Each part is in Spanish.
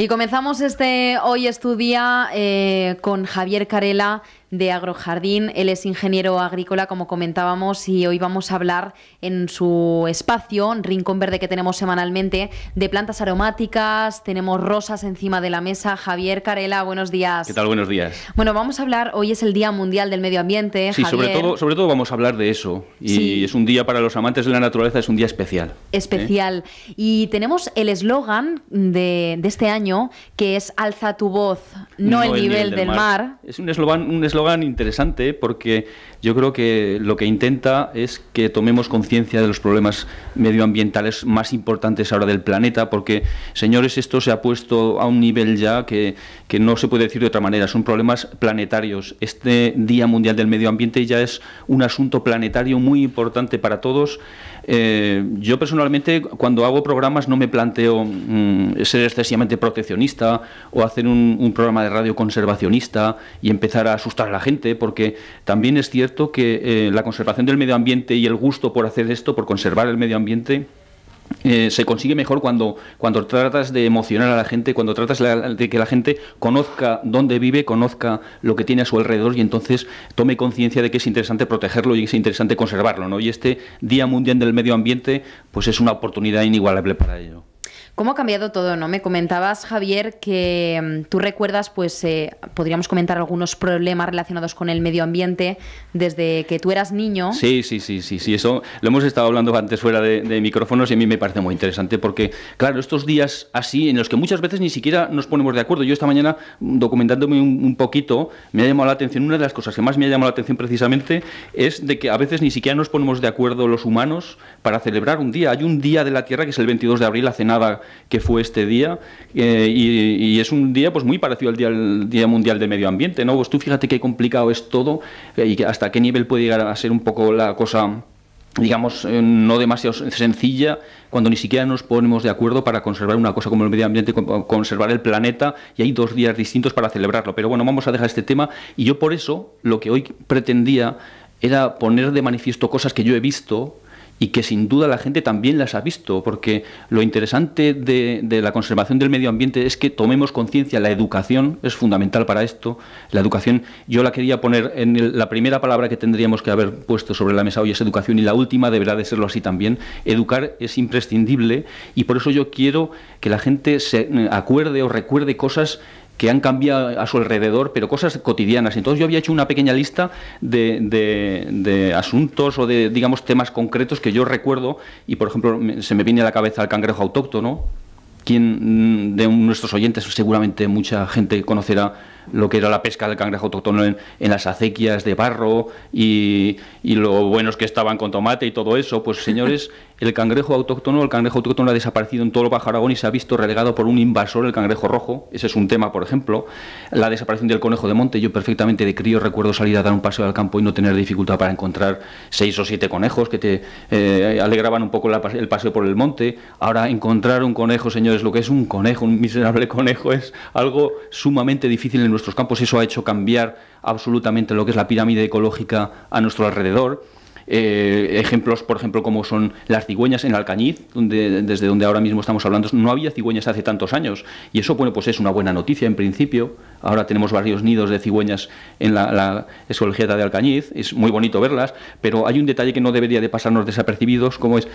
Y comenzamos este Hoy Estudia eh, con Javier Carela, de Agrojardín. Él es ingeniero agrícola, como comentábamos, y hoy vamos a hablar en su espacio, Rincón Verde que tenemos semanalmente, de plantas aromáticas, tenemos rosas encima de la mesa. Javier Carela, buenos días. ¿Qué tal? Buenos días. Bueno, vamos a hablar, hoy es el Día Mundial del Medio Ambiente. Sí, sobre todo, sobre todo vamos a hablar de eso. Y es un día para los amantes de la naturaleza, es un día especial. ¿eh? Especial. Y tenemos el eslogan de, este año, que es Alza tu voz, no, el, nivel del, mar. Es un un eslogan eslogan interesante ¿eh? porque yo creo que lo que intenta es que tomemos conciencia de los problemas medioambientales más importantes ahora del planeta, porque, señores, esto se ha puesto a un nivel ya que, que no se puede decir de otra manera, son problemas planetarios. Este Día Mundial del Medio Ambiente ya es un asunto planetario muy importante para todos eh, yo personalmente cuando hago programas no me planteo mm, ser excesivamente proteccionista o hacer un, programa de radio conservacionista y empezar a asustar a la gente, porque también es cierto que eh, la conservación del medio ambiente y el gusto por hacer esto, por conservar el medio ambiente, eh, se consigue mejor cuando, cuando tratas de emocionar a la gente, cuando tratas de que la gente conozca dónde vive, conozca lo que tiene a su alrededor y entonces tome conciencia de que es interesante protegerlo y que es interesante conservarlo. ¿no? Y este Día Mundial del Medio Ambiente pues es una oportunidad inigualable para ello. ¿Cómo ha cambiado todo? ¿no? Me comentabas, Javier, que mm, tú recuerdas, pues eh, podríamos comentar algunos problemas relacionados con el medio ambiente desde que tú eras niño. Sí, sí, sí, sí, sí. Eso lo hemos estado hablando antes fuera de, micrófonos y a mí me parece muy interesante porque, claro, estos días así, en los que muchas veces ni siquiera nos ponemos de acuerdo. Yo esta mañana, mm, documentándome un, poquito, me ha llamado la atención, una de las cosas que más me ha llamado la atención precisamente es de que a veces ni siquiera nos ponemos de acuerdo los humanos para celebrar un día. Hay un día de la Tierra que es el 22 de abril, hace nada que fue este día, eh, y, es un día pues muy parecido al día, día, Mundial del Medio Ambiente, ¿no? Pues tú fíjate qué complicado es todo eh, y hasta qué nivel puede llegar a ser un poco la cosa digamos, eh, no demasiado sencilla, cuando ni siquiera nos ponemos de acuerdo para conservar una cosa como el medio ambiente, conservar el planeta, y hay dos días distintos para celebrarlo. Pero bueno, vamos a dejar este tema, y yo por eso lo que hoy pretendía era poner de manifiesto cosas que yo he visto, y que sin duda la gente también las ha visto, porque lo interesante de, la conservación del medio ambiente es que tomemos conciencia, la educación es fundamental para esto, la educación, yo la quería poner en la primera palabra que tendríamos que haber puesto sobre la mesa hoy es educación y la última deberá de serlo así también, educar es imprescindible y por eso yo quiero que la gente se eh, acuerde o recuerde cosas que han cambiado a su alrededor, pero cosas cotidianas. Entonces yo había hecho una pequeña lista de, asuntos o de, digamos, temas concretos que yo recuerdo y, por ejemplo, se me viene a la cabeza el cangrejo autóctono, quien mm, de nuestros oyentes seguramente mucha gente conocerá lo que era la pesca del cangrejo autóctono en, las acequias de barro y, lo buenos que estaban con tomate y todo eso, pues señores, el cangrejo autóctono, el cangrejo autóctono ha desaparecido en todo el Bajo Aragón y se ha visto relegado por un invasor, el cangrejo rojo, ese es un tema, por ejemplo, la desaparición del conejo de monte, yo perfectamente de crío recuerdo salir a dar un paseo al campo y no tener dificultad para encontrar seis o siete conejos que te eh, alegraban un poco el paseo por el monte, ahora encontrar un conejo, señores, lo que es un conejo, un miserable conejo, es algo sumamente difícil en nuestro nuestros campos. Eso ha hecho cambiar absolutamente lo que es la pirámide ecológica a nuestro alrededor. Eh, ejemplos, por ejemplo, como son las cigüeñas en Alcañiz, donde, desde donde ahora mismo estamos hablando, no había cigüeñas hace tantos años. Y eso, bueno, pues es una buena noticia en principio. Ahora tenemos varios nidos de cigüeñas en la, la de Alcañiz, es muy bonito verlas, pero hay un detalle que no debería de pasarnos desapercibidos, como es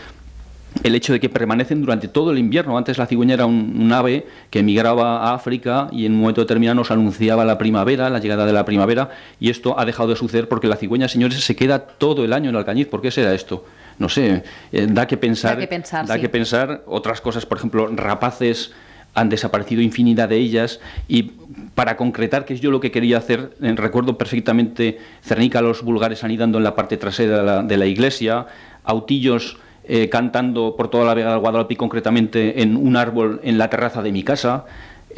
el hecho de que permanecen durante todo el invierno. Antes la cigüeña era un, ave que emigraba a África y en un momento determinado nos anunciaba la primavera, la llegada de la primavera, y esto ha dejado de suceder porque la cigüeña, señores, se queda todo el año en alcañiz. ¿Por qué será esto? No sé, eh, da que pensar. Da que pensar, que pensar otras cosas, por ejemplo, rapaces han desaparecido infinidad de ellas y para concretar que es yo lo que quería hacer, eh, recuerdo perfectamente Cernica los vulgares anidando en la parte trasera de la iglesia, autillos eh, cantando por toda la Vega del Guadalpí, concretamente en un árbol en la terraza de mi casa.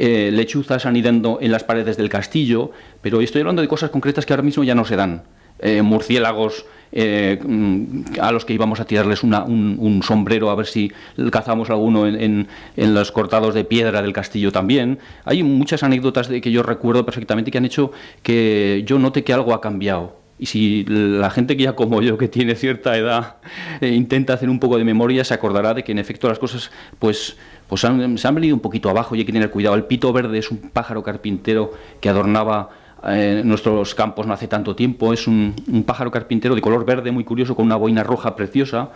Eh, lechuzas anidando en las paredes del castillo, pero estoy hablando de cosas concretas que ahora mismo ya no se dan. Eh, murciélagos mm, a los que íbamos a tirarles un, sombrero a ver si cazamos alguno en, los cortados de piedra del castillo también. Hay muchas anécdotas de que yo recuerdo perfectamente que han hecho que yo note que algo ha cambiado. Y si la gente que ya como yo, que tiene cierta edad, eh, intenta hacer un poco de memoria, se acordará de que en efecto las cosas pues, pues han, se han venido un poquito abajo y hay que tener cuidado. El pito verde es un pájaro carpintero que adornaba eh, nuestros campos no hace tanto tiempo. Es un, pájaro carpintero de color verde, muy curioso, con una boina roja preciosa,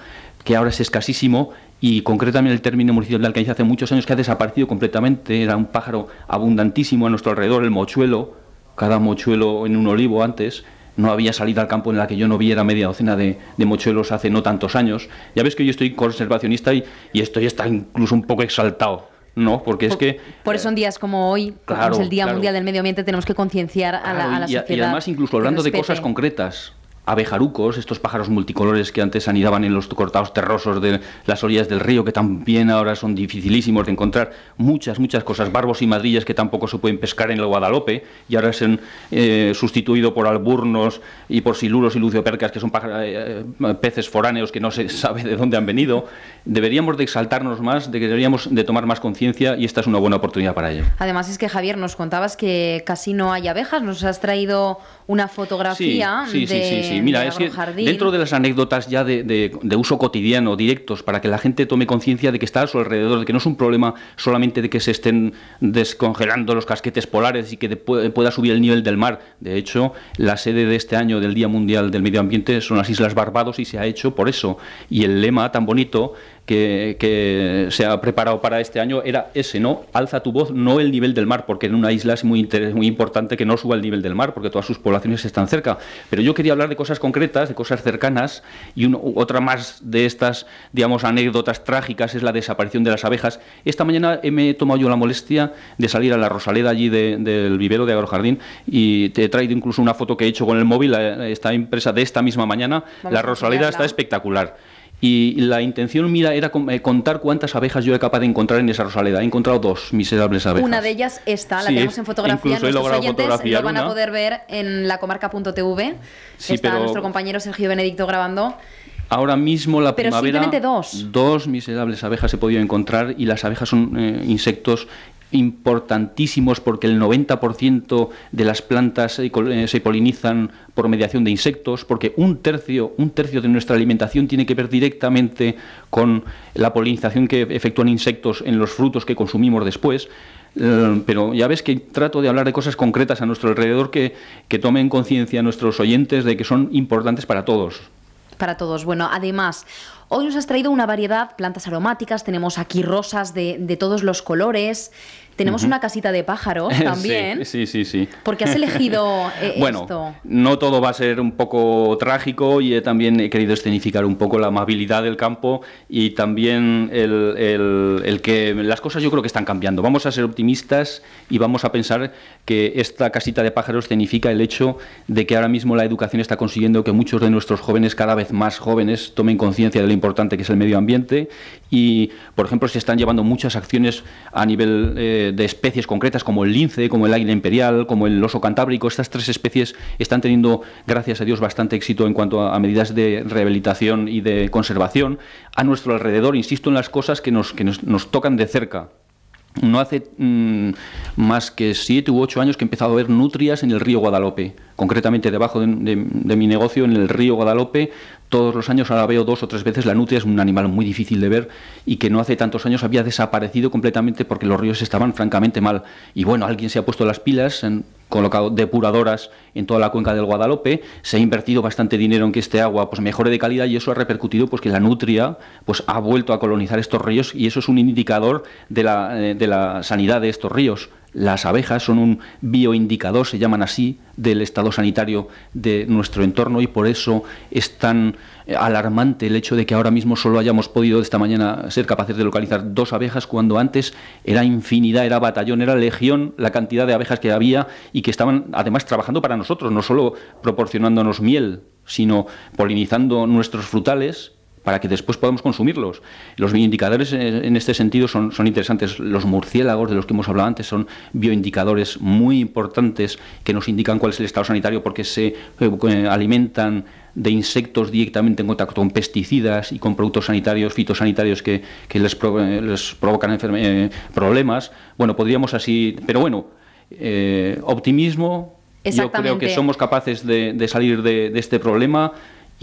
que ahora es escasísimo y concretamente el término municipal que Alcañiz hace muchos años que ha desaparecido completamente. Era un pájaro abundantísimo a nuestro alrededor, el mochuelo, cada mochuelo en un olivo antes no había salido al campo en la que yo no viera media docena de, mochuelos hace no tantos años. Ya ves que yo estoy conservacionista y, estoy hasta incluso un poco exaltado. No, porque es que... Por eso en días como hoy, es el Día Mundial del Medio Ambiente, tenemos que concienciar a, la, sociedad. Y además incluso hablando de cosas concretas, abejarucos, estos pájaros multicolores que antes anidaban en los cortados terrosos de las orillas del río, que también ahora son dificilísimos de encontrar, muchas, muchas cosas, barbos y madrillas que tampoco se pueden pescar en el Guadalope y ahora se han eh, sustituido por alburnos y por siluros y luciopercas, que son eh, peces foráneos que no se sabe de dónde han venido, deberíamos de exaltarnos más, de que deberíamos de tomar más conciencia y esta es una buena oportunidad para ello. Además es que Javier nos contabas que casi no hay abejas, nos has traído una fotografía. de, sí, sí, sí, Mira, es dentro de las anécdotas ya de, de, uso cotidiano, directos, para que la gente tome conciencia de que está a su alrededor, de que no es un problema solamente de que se estén descongelando los casquetes polares y que pueda subir el nivel del mar. De hecho, la sede de este año del Día Mundial del Medio Ambiente son las Islas Barbados y se ha hecho por eso. Y el lema tan bonito que, se ha preparado para este año era ese, ¿no? Alza tu voz, no el nivel del mar, porque en una isla es muy, muy importante que no suba el nivel del mar, porque todas sus poblaciones están cerca. Pero yo quería hablar de cosas concretas, de cosas cercanas, y otra más de estas, digamos, anécdotas trágicas es la desaparición de las abejas. Esta mañana me he tomado yo la molestia de salir a la Rosaleda allí del vivero de Agrojardín y te he traído incluso una foto que he hecho con el móvil, eh, está impresa de esta misma mañana. la Rosaleda está espectacular. Y la intención mira era eh, contar cuántas abejas yo he capaz de encontrar en esa rosaleda. He encontrado dos miserables abejas. Una de ellas está, la tenemos en fotografía. Nuestros Y van a poder ver en la comarca.tv. está nuestro compañero Sergio Benedicto grabando. Ahora mismo la Pero simplemente Dos. dos. miserables abejas he podido encontrar y las abejas son eh, insectos importantísimos porque el 90% de las plantas eh, se polinizan por mediación de insectos, porque un tercio, un tercio de nuestra alimentación tiene que ver directamente con la polinización que efectúan insectos en los frutos que consumimos después. Mm, pero ya ves que trato de hablar de cosas concretas a nuestro alrededor que, que tomen conciencia nuestros oyentes de que son importantes para todos. Para todos. Bueno, además, Hoy nos has traído una variedad, plantas aromáticas, tenemos aquí rosas de, todos los colores, tenemos una casita de pájaros también. Sí, sí, sí. sí. Porque has elegido eh, esto? bueno, No todo va a ser un poco trágico y también he querido escenificar un poco la amabilidad del campo y también el, el, que las cosas yo creo que están cambiando. Vamos a ser optimistas y vamos a pensar que esta casita de pájaros escenifica el hecho de que ahora mismo la educación está consiguiendo que muchos de nuestros jóvenes, cada vez más jóvenes, tomen conciencia de la importante que es el medio ambiente y, por ejemplo, se están llevando muchas acciones a nivel eh, de especies concretas como el lince, como el águila imperial, como el oso cantábrico. Estas tres especies están teniendo, gracias a Dios, bastante éxito en cuanto a, medidas de rehabilitación y de conservación a nuestro alrededor, insisto, en las cosas que nos, nos, tocan de cerca. No hace mm, más que siete u ocho años que he empezado a ver nutrias en el río Guadalope concretamente debajo de, mi negocio, en el río Guadalope, todos los años ahora veo dos o tres veces la nutria, es un animal muy difícil de ver y que no hace tantos años había desaparecido completamente porque los ríos estaban francamente mal. Y bueno, alguien se ha puesto las pilas, han colocado depuradoras en toda la cuenca del Guadalope, se ha invertido bastante dinero en que este agua pues mejore de calidad y eso ha repercutido pues que la nutria pues ha vuelto a colonizar estos ríos y eso es un indicador de la, eh, de la sanidad de estos ríos. Las abejas son un bioindicador, se llaman así, del estado sanitario de nuestro entorno y por eso es tan eh, alarmante el hecho de que ahora mismo solo hayamos podido esta mañana ser capaces de localizar dos abejas cuando antes era infinidad, era batallón, era legión la cantidad de abejas que había y que estaban además trabajando para nosotros, no solo proporcionándonos miel, sino polinizando nuestros frutales para que después podamos consumirlos. Los bioindicadores eh, en este sentido son, interesantes. Los murciélagos, de los que hemos hablado antes, son bioindicadores muy importantes que nos indican cuál es el estado sanitario porque se eh, eh, alimentan de insectos directamente en contacto con pesticidas y con productos sanitarios, fitosanitarios que, les, provocan problemas. Bueno, podríamos así, pero bueno, optimismo. Yo creo que somos capaces de, salir de este problema.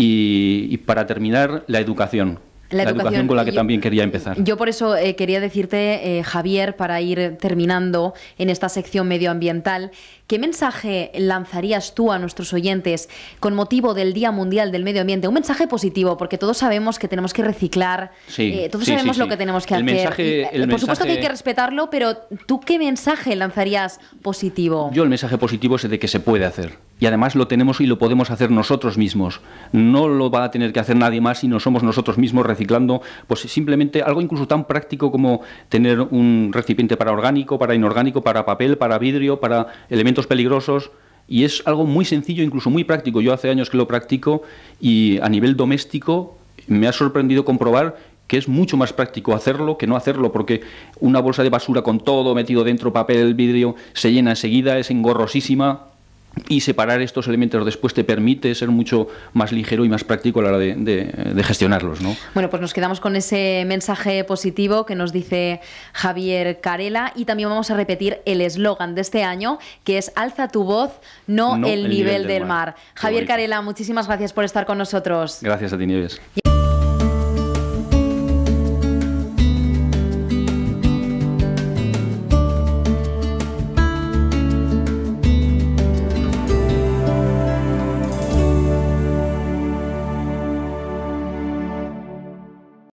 Y, para terminar, la educación. La educación, con la que también quería empezar. Yo por eso eh, quería decirte, eh, Javier, para ir terminando en esta sección medioambiental, ¿qué mensaje lanzarías tú a nuestros oyentes con motivo del Día Mundial del Medio Ambiente? Un mensaje positivo, porque todos sabemos que tenemos que reciclar, eh, todos sabemos lo que tenemos que el Mensaje, por supuesto que hay que respetarlo, pero ¿tú qué mensaje lanzarías positivo? Yo el mensaje positivo es de que se puede hacer y además lo tenemos y lo podemos hacer nosotros mismos. No lo va a tener que hacer nadie más si no somos nosotros mismos reciclando, pues simplemente algo incluso tan práctico como tener un recipiente para orgánico, para inorgánico, para papel, para vidrio, para elementos peligrosos. Y es algo muy sencillo, incluso muy práctico. Yo hace años que lo practico y a nivel doméstico me ha sorprendido comprobar que es mucho más práctico hacerlo que no hacerlo, porque una bolsa de basura con todo metido dentro, papel, vidrio, se llena enseguida, es engorrosísima, y separar estos elementos después te permite ser mucho más ligero y más práctico a la hora de, gestionarlos. ¿no? Bueno, pues nos quedamos con ese mensaje positivo que nos dice Javier Carela y también vamos a repetir el eslogan de este año que es Alza tu voz, no, el, nivel, del, mar. Javier Carela, muchísimas gracias por estar con nosotros. Gracias a ti, Nieves.